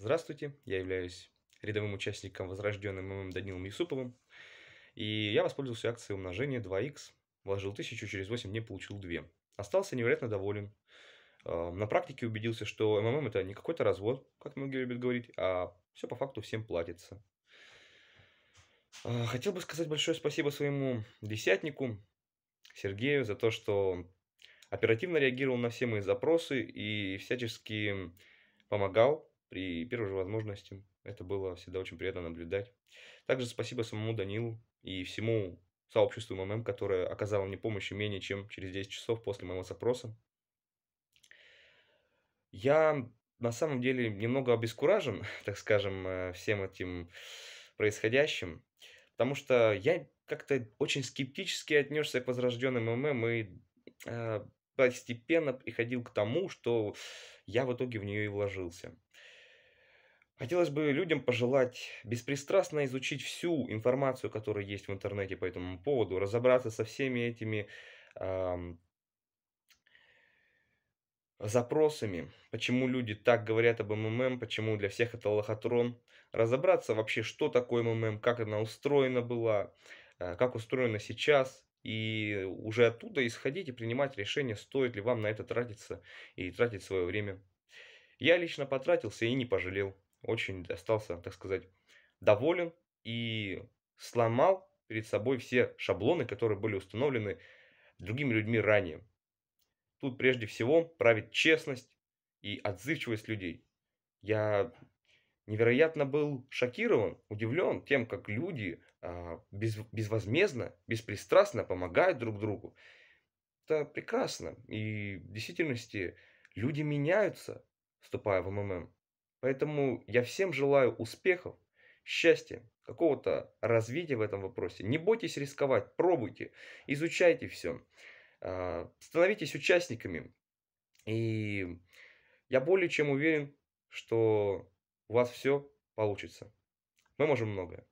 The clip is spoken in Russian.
Здравствуйте, я являюсь рядовым участником возрожденным ММ Данилом Юсуповым, и я воспользовался акцией умножения 2х, вложил 1000, через 8 дней получил 2. Остался невероятно доволен. Э, на практике убедился, что МММ это не какой-то развод, как многие любят говорить, а все по факту всем платится. Э, хотел бы сказать большое спасибо своему десятнику Сергею за то, что оперативно реагировал на все мои запросы и всячески помогал при первой же возможности. Это было всегда очень приятно наблюдать. Также спасибо самому Данилу и всему сообществу МММ, которое оказало мне помощь менее чем через 10 часов после моего запроса. Я на самом деле немного обескуражен, так скажем, э, всем этим происходящим, потому что я как-то очень скептически отнесся к возрожденным МММ и э, постепенно приходил к тому, что я в итоге в нее и вложился. Хотелось бы людям пожелать беспристрастно изучить всю информацию, которая есть в интернете по этому поводу, разобраться со всеми этими э, запросами, почему люди так говорят об МММ, почему для всех это лохотрон, разобраться вообще, что такое МММ, как она устроена была, э, как устроена сейчас, и уже оттуда исходить и принимать решение, стоит ли вам на это тратиться и тратить свое время. Я лично потратился и не пожалел очень остался, так сказать, доволен и сломал перед собой все шаблоны, которые были установлены другими людьми ранее. Тут прежде всего правит честность и отзывчивость людей. Я невероятно был шокирован, удивлен тем, как люди а, без, безвозмездно, беспристрастно помогают друг другу. Это прекрасно. И в действительности люди меняются, вступая в МММ. Поэтому я всем желаю успехов, счастья, какого-то развития в этом вопросе. Не бойтесь рисковать, пробуйте, изучайте все, а, становитесь участниками. И я более чем уверен, что у вас все получится. Мы можем многое.